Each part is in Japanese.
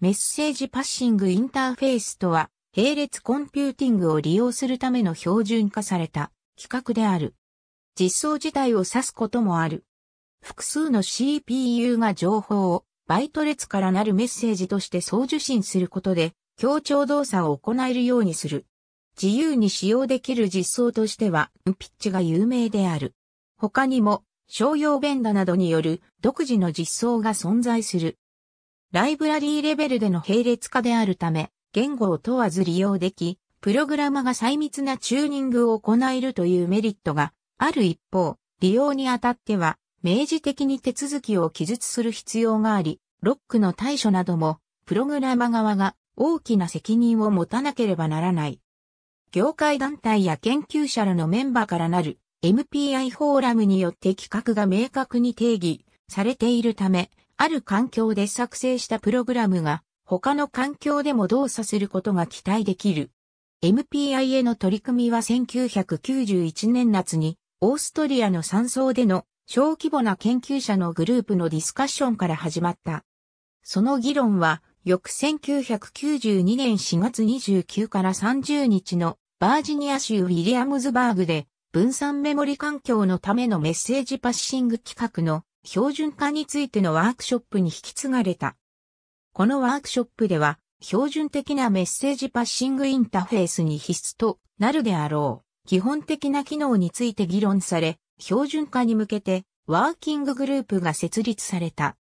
メッセージパッシングインターフェースとは、並列コンピューティングを利用するための標準化された規格である。実装自体を指すこともある。複数の CPU が情報をバイト列からなるメッセージとして送受信することで、協調動作を行えるようにする。自由に使用できる実装としては、ピッチが有名である。他にも、商用ベンダなどによる独自の実装が存在する。ライブラリーレベルでの並列化であるため、言語を問わず利用でき、プログラマが細密なチューニングを行えるというメリットがある一方、利用にあたっては、明示的に手続きを記述する必要があり、ロックの対処なども、プログラマ側が大きな責任を持たなければならない。業界団体や研究者らのメンバーからなる MPI フォーラムによって規格が明確に定義されているため、ある環境で作成したプログラムが他の環境でも動作することが期待できる。MPI への取り組みは1991年夏にオーストリアの山荘での小規模な研究者のグループのディスカッションから始まった。その議論は翌1992年4月29から30日のバージニア州ウィリアムズバーグで分散メモリ環境のためのメッセージパッシング企画の標準化についてのワークショップに引き継がれた。このワークショップでは、標準的なメッセージパッシングインターフェースに必須となるであろう。基本的な機能について議論され、標準化に向けてワーキンググループが設立された。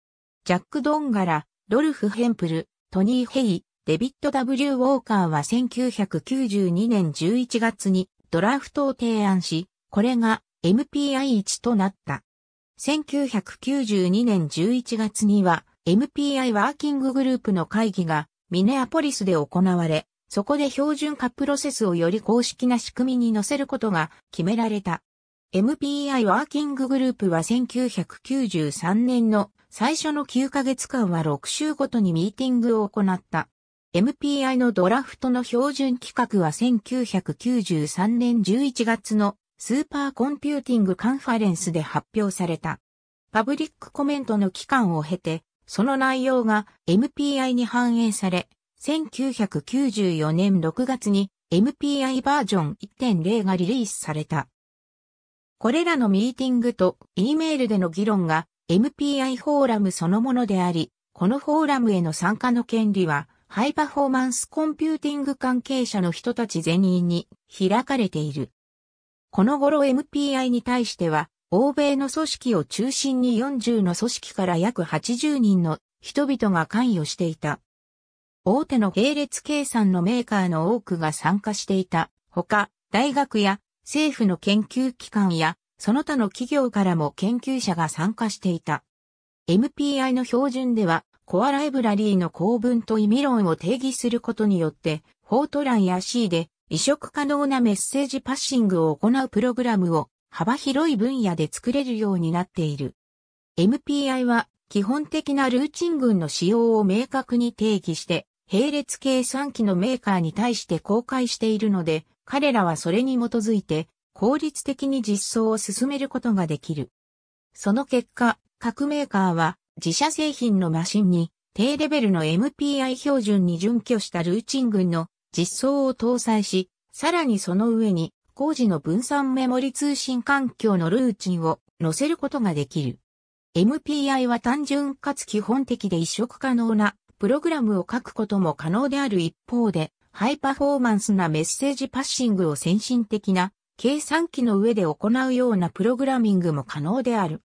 ジャック・ドンガラ、ロルフ・ヘンプル、トニー・ヘイ、デビット・ W・ ウォーカーは1992年11月にドラフトを提案し、これが MPI1 となった。1992年11月には MPI ワーキンググループの会議がミネアポリスで行われ、そこで標準化プロセスをより公式な仕組みに載せることが決められた。MPI ワーキンググループは1993年の最初の9ヶ月間は6週ごとにミーティングを行った。MPI のドラフトの標準規格は1993年11月のスーパーコンピューティングカンファレンスで発表された。パブリックコメントの期間を経て、その内容が MPI に反映され、1994年6月に MPI バージョン1.0がリリースされた。これらのミーティングと E メールでの議論が MPI フォーラムそのものであり、このフォーラムへの参加の権利は、ハイパフォーマンスコンピューティング関係者の人たち全員に開かれている。この頃 MPI に対しては、欧米の組織を中心に40の組織から約80人の人々が関与していた。大手の並列計算のメーカーの多くが参加していた。ほか、大学や政府の研究機関や、その他の企業からも研究者が参加していた。MPI の標準では、コアライブラリーの構文と意味論を定義することによって、フォートランや C で移植可能なメッセージパッシングを行うプログラムを幅広い分野で作れるようになっている。MPI は基本的なルーチン群の仕様を明確に定義して、並列計算機のメーカーに対して公開しているので、彼らはそれに基づいて効率的に実装を進めることができる。その結果、各メーカーは自社製品のマシンに低レベルの MPI 標準に準拠したルーチン群の実装を搭載し、さらにその上に工事の分散メモリ通信環境のルーチンを載せることができる。MPI は単純かつ基本的で移植可能なプログラムを書くことも可能である一方で、ハイパフォーマンスなメッセージパッシングを先進的な計算機の上で行うようなプログラミングも可能である。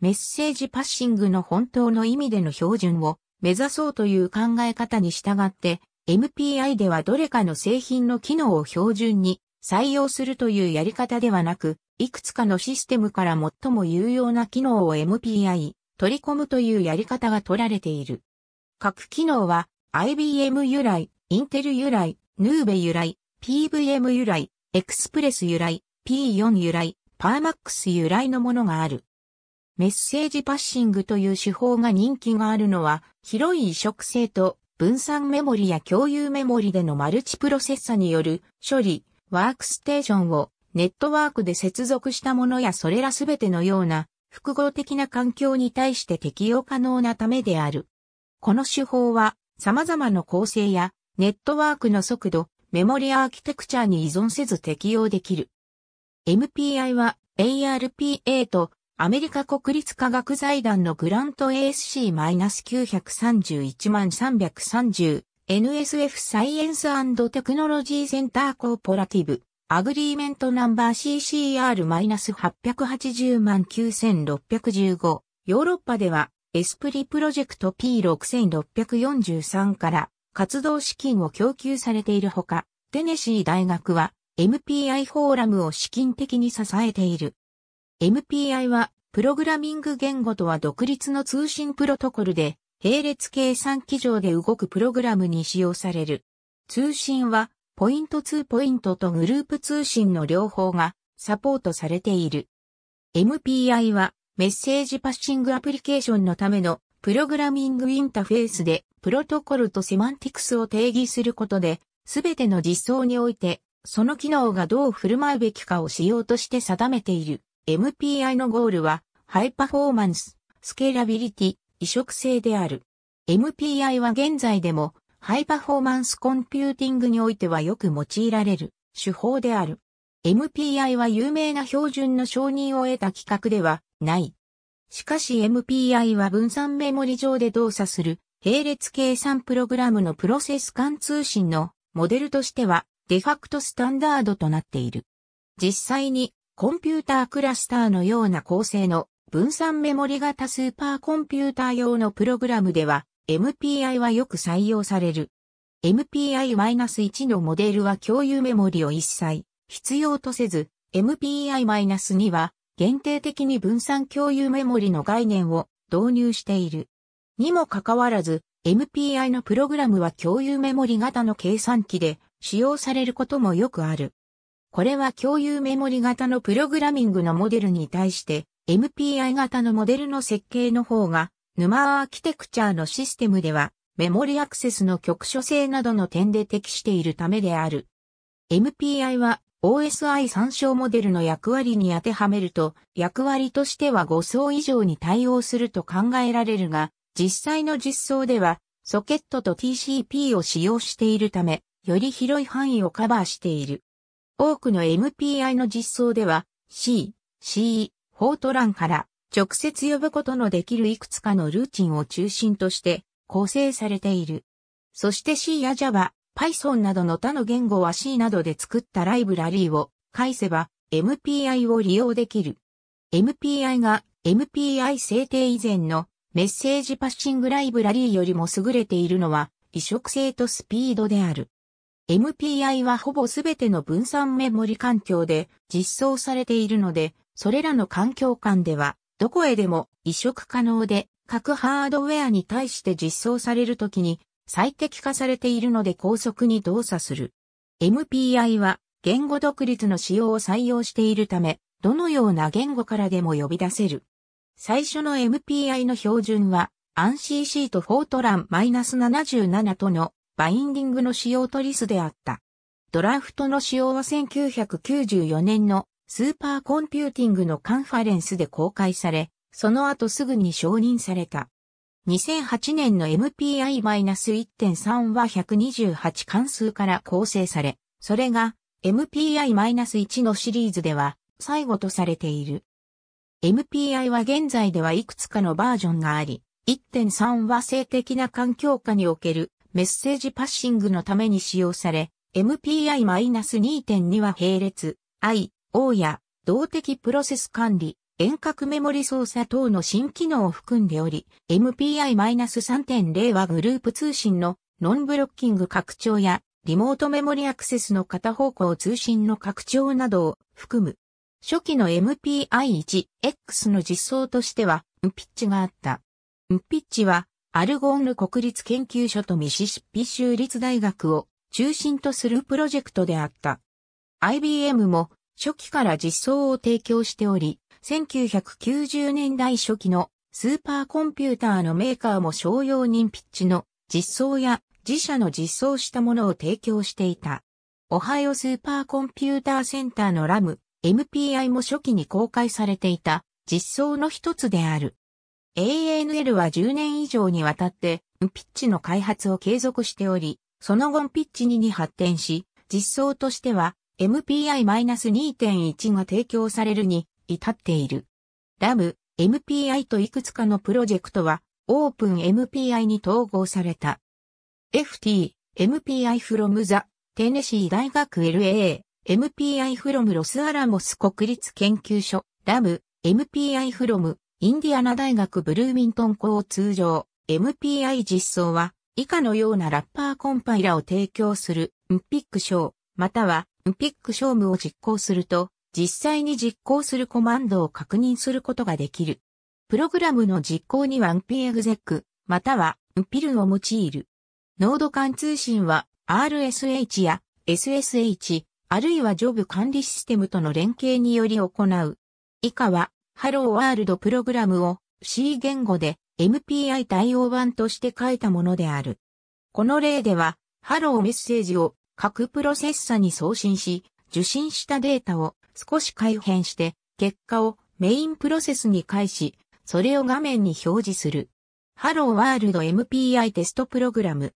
メッセージパッシングの本当の意味での標準を目指そうという考え方に従って MPI ではどれかの製品の機能を標準に採用するというやり方ではなく、いくつかのシステムから最も有用な機能を MPI 取り込むというやり方が取られている。各機能は IBM 由来、インテル由来、ヌーベ由来、PVM 由来、エクスプレス由来、P4 由来、パーマックス由来のものがある。メッセージパッシングという手法が人気があるのは、広い移植性と分散メモリや共有メモリでのマルチプロセッサによる処理、ワークステーションをネットワークで接続したものやそれらすべてのような複合的な環境に対して適用可能なためである。この手法は様々な構成やネットワークの速度、メモリアーキテクチャに依存せず適用できる。MPI は ARPA とアメリカ国立科学財団のグラント ASC-931 万 330NSF サイエンステクノロジーセンターコーポラティブアグリーメントナンバー CCR-880 万9615ヨーロッパではエスプリプロジェクト P6643 から活動資金を供給されているほか、テネシー大学は MPI フォーラムを資金的に支えている。MPI は、プログラミング言語とは独立の通信プロトコルで、並列計算機上で動くプログラムに使用される。通信は、ポイント2ポイントとグループ通信の両方がサポートされている。MPI はメッセージパッシングアプリケーションのためのプログラミングインターフェースでプロトコルとセマンティクスを定義することで、すべての実装において、その機能がどう振る舞うべきかを仕様として定めている。MPI のゴールは、ハイパフォーマンス、スケーラビリティ、移植性である。MPI は現在でも、ハイパフォーマンスコンピューティングにおいてはよく用いられる手法である。MPI は有名な標準の承認を得た規格ではない。しかし MPI は分散メモリ上で動作する並列計算プログラムのプロセス間通信のモデルとしてはデファクトスタンダードとなっている。実際にコンピュータークラスターのような構成の分散メモリ型スーパーコンピューター用のプログラムでは MPI はよく採用される。MPI-1 のモデルは共有メモリを一切必要とせず、MPI-2 は限定的に分散共有メモリの概念を導入している。にもかかわらず、MPI のプログラムは共有メモリ型の計算機で使用されることもよくある。これは共有メモリ型のプログラミングのモデルに対して MPI 型のモデルの設計の方が沼アーキテクチャーのシステムではメモリアクセスの局所性などの点で適しているためである。MPI は OSI 参照モデルの役割に当てはめると役割としては5層以上に対応すると考えられるが実際の実装ではソケットと TCP を使用しているためより広い範囲をカバーしている。多くの MPI の実装では C、C、フォートランから直接呼ぶことのできるいくつかのルーチンを中心として構成されている。そして C や Java、Python などの他の言語は C などで作ったライブラリーを返せば MPI を利用できる。MPI が MPI 制定以前のメッセージパッシングライブラリーよりも優れているのは移植性とスピードである。MPI はほぼすべての分散メモリ環境で実装されているので、それらの環境間では、どこへでも移植可能で、各ハードウェアに対して実装されるときに最適化されているので高速に動作する。MPI は言語独立の仕様を採用しているため、どのような言語からでも呼び出せる。最初の MPI の標準は a n c i シートフォートラン -77 とのバインディングの使用とリスであった。ドラフトの使用は1994年のスーパーコンピューティングのカンファレンスで公開され、その後すぐに承認された。2008年の MPI-1.3 は128関数から構成され、それが MPI-1 のシリーズでは最後とされている。MPI は現在ではいくつかのバージョンがあり、1.3は性的な環境下におけるメッセージパッシングのために使用され、MPI-2.2 は並列、I、O や動的プロセス管理、遠隔メモリ操作等の新機能を含んでおり、MPI-3.0 はグループ通信のノンブロッキング拡張やリモートメモリアクセスの片方向通信の拡張などを含む。初期の MPI-1X の実装としては、ンピッチがあった。ンピッチはアルゴンル国立研究所とミシシッピ州立大学を中心とするプロジェクトであった。IBM も初期から実装を提供しており、1990年代初期のスーパーコンピューターのメーカーも商用人ピッチの実装や自社の実装したものを提供していた。オハイオスーパーコンピューターセンターのラム、MPI も初期に公開されていた実装の一つである。ANL は10年以上にわたって、ピッチの開発を継続しており、その後ピッチ2に発展し、実装としては MPI-2.1 が提供されるに至っている。ダム、MPI といくつかのプロジェクトは、オープン MPI に統合された。FT、MPI from the テネシー大学 LA、MPI from ロスアラモス国立研究所、ダム、MPI from インディアナ大学ブルーミントン校通常 MPI 実装は以下のようなラッパーコンパイラを提供するッ p i c ー、または MPIC ー務を実行すると実際に実行するコマンドを確認することができる。プログラムの実行には n p e x e c または n p i l を用いる。ノード間通信は RSH や SSH あるいはジョブ管理システムとの連携により行う。以下はハローワールドプログラムを C 言語で MPI 対応版として書いたものである。この例では、ハローメッセージを各プロセッサに送信し、受信したデータを少し改変して、結果をメインプロセスに返し、それを画面に表示する。ハローワールド MPI テストプログラム。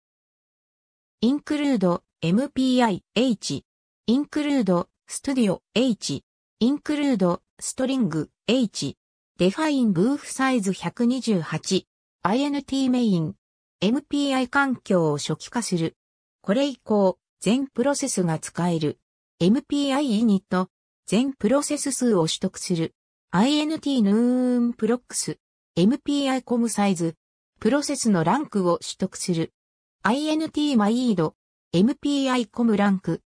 include MPI H include studio H include ストリング、H、デファイングーフサイズ128、INT メイン、MPI 環境を初期化する。これ以降、全プロセスが使える。MPI イニット、全プロセス数を取得する。INT ヌーンプロックス、MPI コムサイズ、プロセスのランクを取得する。INT マイード、MPI コムランク、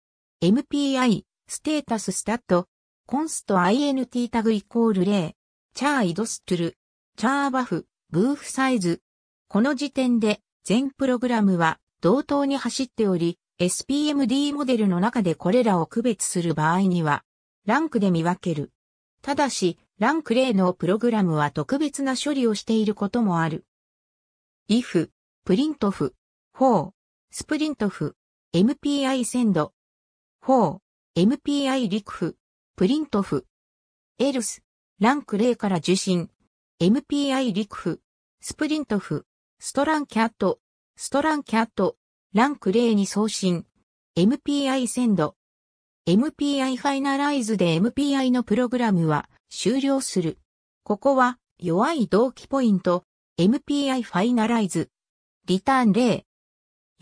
MPI ステータススタッド、コンスト INT タグイコール0、チャーイドストゥル、チャーバフ、ブーフサイズ。この時点で、全プログラムは同等に走っており、SPMD モデルの中でこれらを区別する場合には、ランクで見分ける。ただし、ランク0のプログラムは特別な処理をしていることもある。if, printf, for, sprintf, mpi 鮮度 for, mpi 陸フ。プリントフ。エルス、ランク0から受信。MPI 陸フ、スプリントフ、ストランキャット、ストランキャット、ランク0に送信。MPI センド。MPI ファイナライズで MPI のプログラムは終了する。ここは弱い同期ポイント。MPI ファイナライズ。リターン0。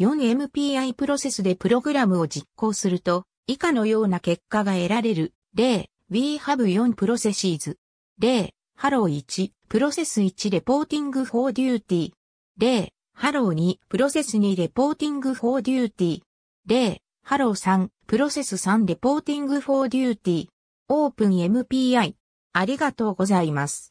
4MPI プロセスでプログラムを実行すると以下のような結果が得られる。例、We have 4 processes。例、Hello 1、プロセス1レポーティング for duty。例、Hello 2、プロセス2レポーティング for duty。例、Hello 3、プロセス3レポーティング for duty。オープン MPI。ありがとうございます。